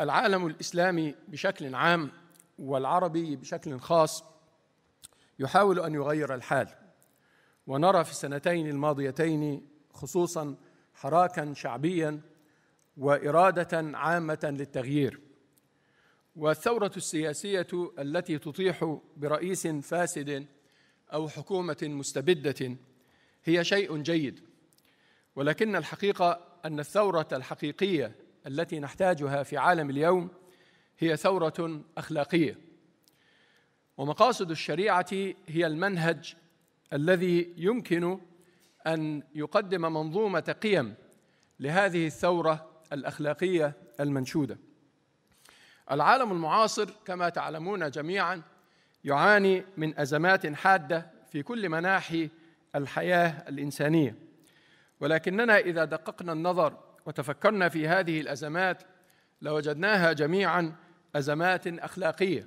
العالم الاسلامي بشكل عام والعربي بشكل خاص يحاول ان يغير الحال ونرى في السنتين الماضيتين خصوصا حراكا شعبيا واراده عامه للتغيير والثوره السياسيه التي تطيح برئيس فاسد او حكومه مستبده هي شيء جيد ولكن الحقيقه ان الثوره الحقيقيه التي نحتاجها في عالم اليوم هي ثوره اخلاقيه ومقاصد الشريعه هي المنهج الذي يمكن ان يقدم منظومه قيم لهذه الثوره الاخلاقيه المنشوده العالم المعاصر كما تعلمون جميعا يعاني من ازمات حاده في كل مناحي الحياه الانسانيه ولكننا اذا دققنا النظر وتفكرنا في هذه الازمات لوجدناها جميعا ازمات اخلاقيه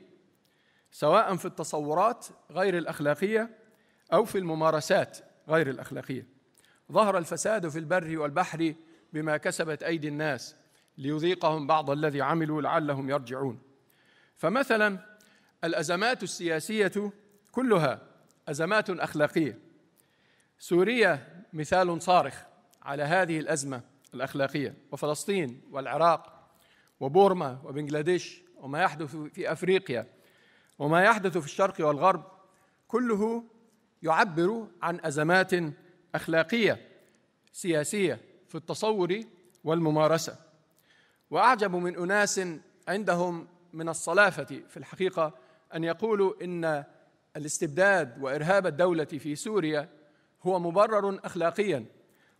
سواء في التصورات غير الاخلاقيه او في الممارسات غير الاخلاقيه ظهر الفساد في البر والبحر بما كسبت ايدي الناس ليذيقهم بعض الذي عملوا لعلهم يرجعون فمثلا الازمات السياسيه كلها ازمات اخلاقيه سوريا مثال صارخ على هذه الازمه الأخلاقية وفلسطين والعراق وبورما وبنجلاديش وما يحدث في أفريقيا وما يحدث في الشرق والغرب كله يعبر عن أزمات أخلاقية سياسية في التصور والممارسة وأعجب من أناس عندهم من الصلافة في الحقيقة أن يقولوا إن الاستبداد وإرهاب الدولة في سوريا هو مبرر أخلاقيا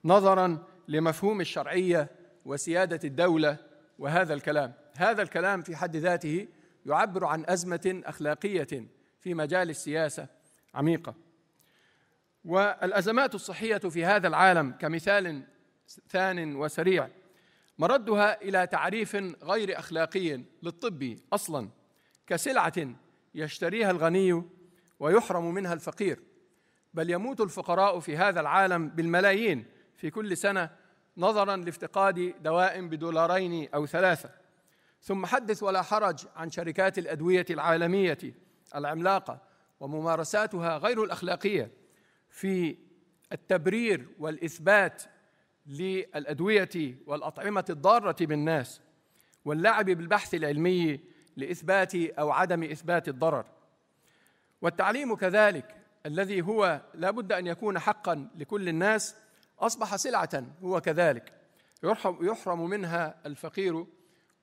نظرا لمفهوم الشرعيه وسياده الدوله وهذا الكلام هذا الكلام في حد ذاته يعبر عن ازمه اخلاقيه في مجال السياسه عميقه والازمات الصحيه في هذا العالم كمثال ثان وسريع مردها الى تعريف غير اخلاقي للطب اصلا كسلعه يشتريها الغني ويحرم منها الفقير بل يموت الفقراء في هذا العالم بالملايين في كل سنه نظرا لافتقاد دواء بدولارين او ثلاثه ثم حدث ولا حرج عن شركات الادويه العالميه العملاقه وممارساتها غير الاخلاقيه في التبرير والاثبات للادويه والاطعمه الضاره بالناس واللعب بالبحث العلمي لاثبات او عدم اثبات الضرر والتعليم كذلك الذي هو لا بد ان يكون حقا لكل الناس أصبح سلعة هو كذلك يحرم منها الفقير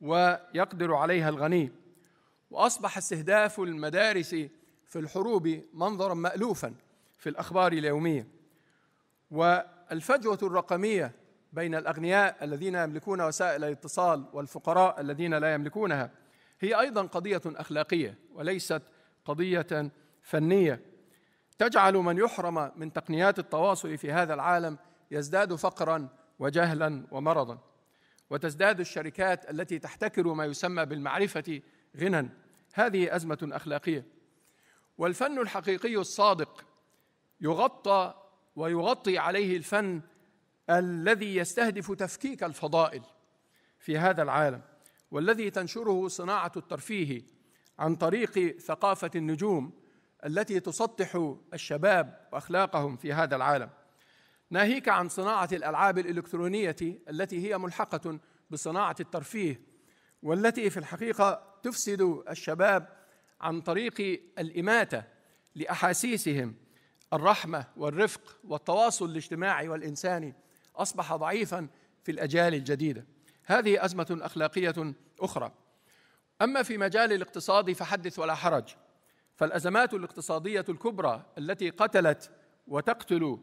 ويقدر عليها الغني وأصبح استهداف المدارس في الحروب منظرا مألوفا في الأخبار اليومية والفجوة الرقمية بين الأغنياء الذين يملكون وسائل الاتصال والفقراء الذين لا يملكونها هي أيضا قضية أخلاقية وليست قضية فنية تجعل من يحرم من تقنيات التواصل في هذا العالم يزداد فقرا وجهلا ومرضا وتزداد الشركات التي تحتكر ما يسمى بالمعرفه غنى هذه ازمه اخلاقيه والفن الحقيقي الصادق يغطى ويغطي عليه الفن الذي يستهدف تفكيك الفضائل في هذا العالم والذي تنشره صناعه الترفيه عن طريق ثقافه النجوم التي تسطح الشباب واخلاقهم في هذا العالم ناهيك عن صناعة الألعاب الإلكترونية التي هي ملحقة بصناعة الترفيه والتي في الحقيقة تفسد الشباب عن طريق الإماتة لأحاسيسهم الرحمة والرفق والتواصل الاجتماعي والإنساني أصبح ضعيفا في الأجيال الجديدة هذه أزمة أخلاقية أخرى أما في مجال الاقتصاد فحدث ولا حرج فالأزمات الاقتصادية الكبرى التي قتلت وتقتل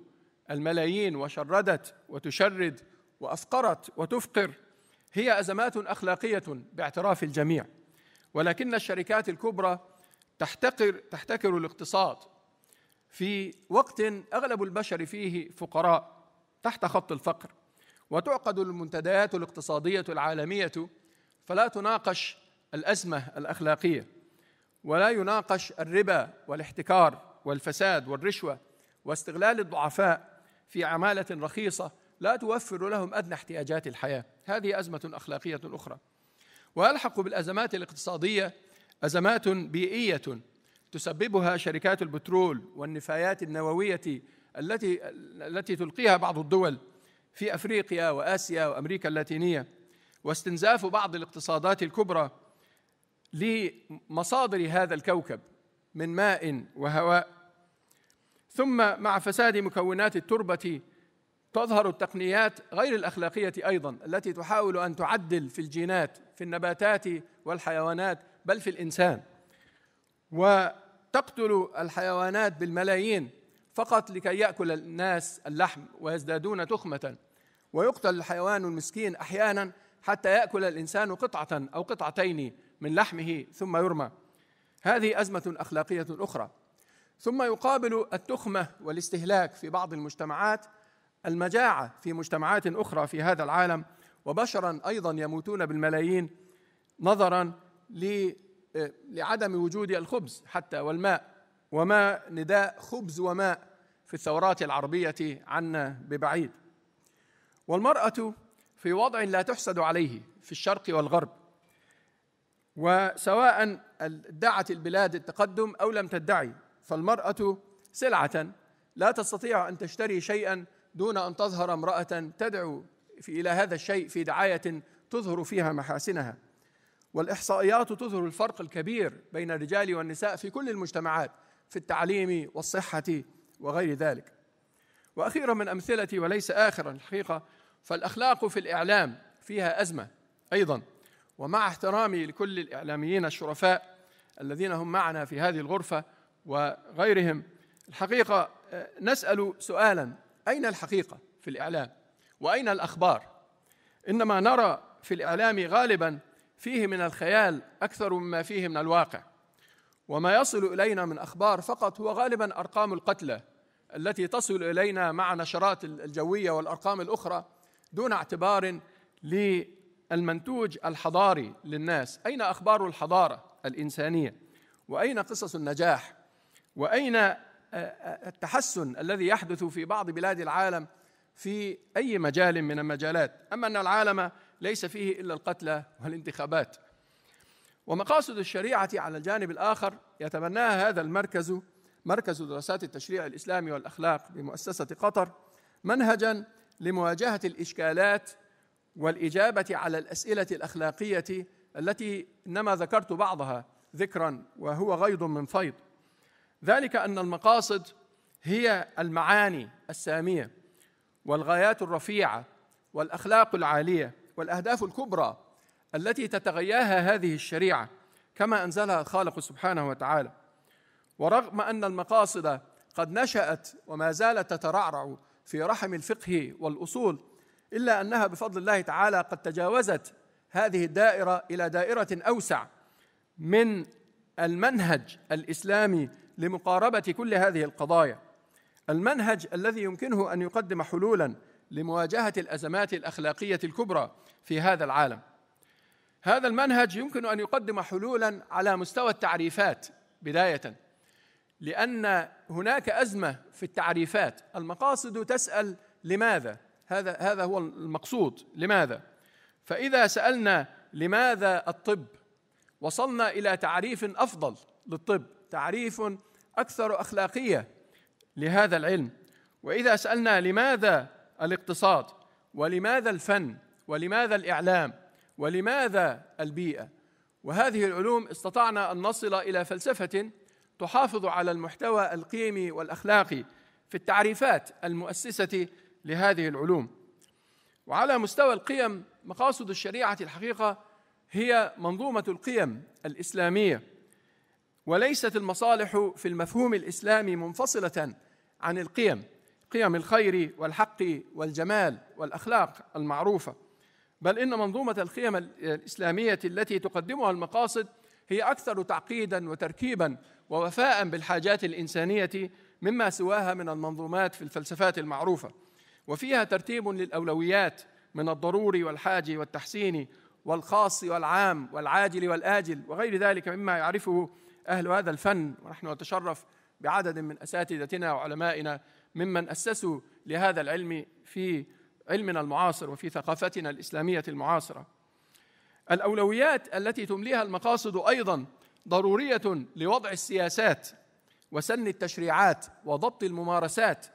الملايين وشردت وتشرد وافقرت وتفقر هي ازمات اخلاقيه باعتراف الجميع ولكن الشركات الكبرى تحتقر تحتكر الاقتصاد في وقت اغلب البشر فيه فقراء تحت خط الفقر وتعقد المنتديات الاقتصاديه العالميه فلا تناقش الازمه الاخلاقيه ولا يناقش الربا والاحتكار والفساد والرشوه واستغلال الضعفاء في عمالة رخيصة لا توفر لهم أدنى احتياجات الحياة هذه أزمة أخلاقية أخرى وألحق بالأزمات الاقتصادية أزمات بيئية تسببها شركات البترول والنفايات النووية التي التي تلقيها بعض الدول في افريقيا واسيا وامريكا اللاتينيه واستنزاف بعض الاقتصادات الكبرى لمصادر هذا الكوكب من ماء وهواء ثم مع فساد مكونات التربه تظهر التقنيات غير الاخلاقيه ايضا التي تحاول ان تعدل في الجينات في النباتات والحيوانات بل في الانسان وتقتل الحيوانات بالملايين فقط لكي ياكل الناس اللحم ويزدادون تخمه ويقتل الحيوان المسكين احيانا حتى ياكل الانسان قطعه او قطعتين من لحمه ثم يرمى هذه ازمه اخلاقيه اخرى ثم يقابل التخمه والاستهلاك في بعض المجتمعات المجاعه في مجتمعات اخرى في هذا العالم وبشرا ايضا يموتون بالملايين نظرا آه، لعدم وجود الخبز حتى والماء وما نداء خبز وماء في الثورات العربيه عنا ببعيد والمراه في وضع لا تحسد عليه في الشرق والغرب وسواء ادعت البلاد التقدم او لم تدعي فالمرأة سلعة لا تستطيع أن تشتري شيئا دون أن تظهر امرأة تدعو في إلى هذا الشيء في دعاية تظهر فيها محاسنها والإحصائيات تظهر الفرق الكبير بين الرجال والنساء في كل المجتمعات في التعليم والصحة وغير ذلك وأخيرا من أمثلتي وليس آخرا الحقيقة فالأخلاق في الإعلام فيها أزمة أيضا ومع احترامي لكل الإعلاميين الشرفاء الذين هم معنا في هذه الغرفة وغيرهم الحقيقة آه، نسأل سؤالا أين الحقيقة في الإعلام وأين الأخبار إنما نرى في الإعلام غالبا فيه من الخيال أكثر مما فيه من الواقع وما يصل إلينا من أخبار فقط هو غالبا أرقام القتلى التي تصل إلينا مع نشرات الجوية والأرقام الأخرى دون اعتبار للمنتوج الحضاري للناس أين أخبار الحضارة الإنسانية وأين قصص النجاح واين آه، آه، التحسن الذي يحدث في بعض بلاد العالم في اي مجال من المجالات اما ان العالم ليس فيه الا القتلى والانتخابات ومقاصد الشريعه على الجانب الاخر يتبناها هذا المركز مركز دراسات التشريع الاسلامي والاخلاق بمؤسسه قطر منهجا لمواجهه الاشكالات والاجابه على الاسئله الاخلاقيه التي انما ذكرت بعضها ذكرا وهو غيض من فيض ذلك ان المقاصد هي المعاني الساميه والغايات الرفيعه والاخلاق العاليه والاهداف الكبرى التي تتغياها هذه الشريعه كما انزلها الخالق سبحانه وتعالى ورغم ان المقاصد قد نشات وما زالت تترعرع في رحم الفقه والاصول الا انها بفضل الله تعالى قد تجاوزت هذه الدائره الى دائره اوسع من المنهج الاسلامي لمقاربه كل هذه القضايا المنهج الذي يمكنه ان يقدم حلولا لمواجهه الازمات الاخلاقيه الكبرى في هذا العالم هذا المنهج يمكن ان يقدم حلولا على مستوى التعريفات بدايه لان هناك ازمه في التعريفات المقاصد تسال لماذا هذا هذا هو المقصود لماذا فاذا سالنا لماذا الطب وصلنا الى تعريف افضل للطب تعريف اكثر اخلاقيه لهذا العلم واذا سالنا لماذا الاقتصاد ولماذا الفن ولماذا الاعلام ولماذا البيئه وهذه العلوم استطعنا ان نصل الى فلسفه تحافظ على المحتوى القيمي والاخلاقي في التعريفات المؤسسه لهذه العلوم وعلى مستوى القيم مقاصد الشريعه الحقيقه هي منظومه القيم الاسلاميه وليست المصالح في المفهوم الاسلامي منفصله عن القيم قيم الخير والحق والجمال والاخلاق المعروفه بل ان منظومه القيم الاسلاميه التي تقدمها المقاصد هي اكثر تعقيدا وتركيبا ووفاء بالحاجات الانسانيه مما سواها من المنظومات في الفلسفات المعروفه وفيها ترتيب للاولويات من الضروري والحاج والتحسين والخاص والعام والعاجل والاجل وغير ذلك مما يعرفه أهل هذا الفن ونحن نتشرف بعدد من أساتذتنا وعلمائنا ممن أسسوا لهذا العلم في علمنا المعاصر وفي ثقافتنا الإسلامية المعاصرة الأولويات التي تمليها المقاصد أيضا ضرورية لوضع السياسات وسن التشريعات وضبط الممارسات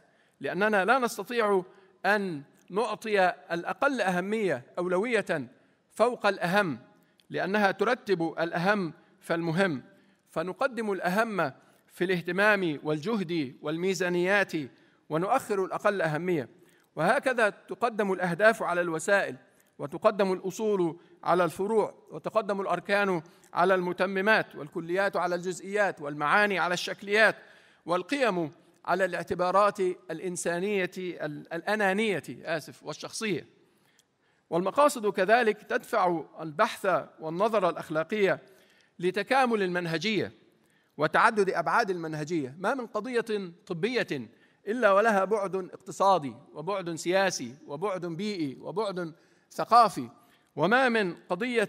لأننا لا نستطيع أن نعطي الأقل أهمية أولوية فوق الأهم لأنها ترتب الأهم فالمهم فنقدم الأهم في الاهتمام والجهد والميزانيات ونؤخر الأقل أهمية وهكذا تقدم الأهداف على الوسائل وتقدم الأصول على الفروع وتقدم الأركان على المتممات والكليات على الجزئيات والمعاني على الشكليات والقيم على الاعتبارات الإنسانية الأنانية آسف والشخصية والمقاصد كذلك تدفع البحث والنظر الأخلاقية لتكامل المنهجيه وتعدد ابعاد المنهجيه ما من قضيه طبيه الا ولها بعد اقتصادي وبعد سياسي وبعد بيئي وبعد ثقافي وما من قضيه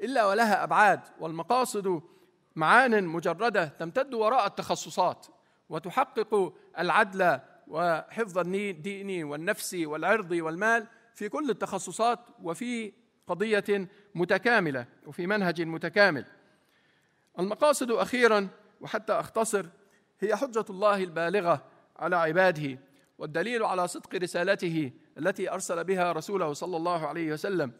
الا ولها ابعاد والمقاصد معان مجرده تمتد وراء التخصصات وتحقق العدل وحفظ الدين والنفس والعرض والمال في كل التخصصات وفي قضيه متكامله وفي منهج متكامل المقاصد اخيرا وحتى اختصر هي حجه الله البالغه على عباده والدليل على صدق رسالته التي ارسل بها رسوله صلى الله عليه وسلم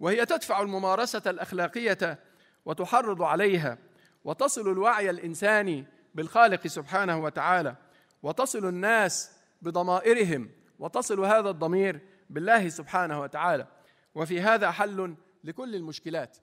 وهي تدفع الممارسه الاخلاقيه وتحرض عليها وتصل الوعي الانساني بالخالق سبحانه وتعالى وتصل الناس بضمائرهم وتصل هذا الضمير بالله سبحانه وتعالى وفي هذا حل لكل المشكلات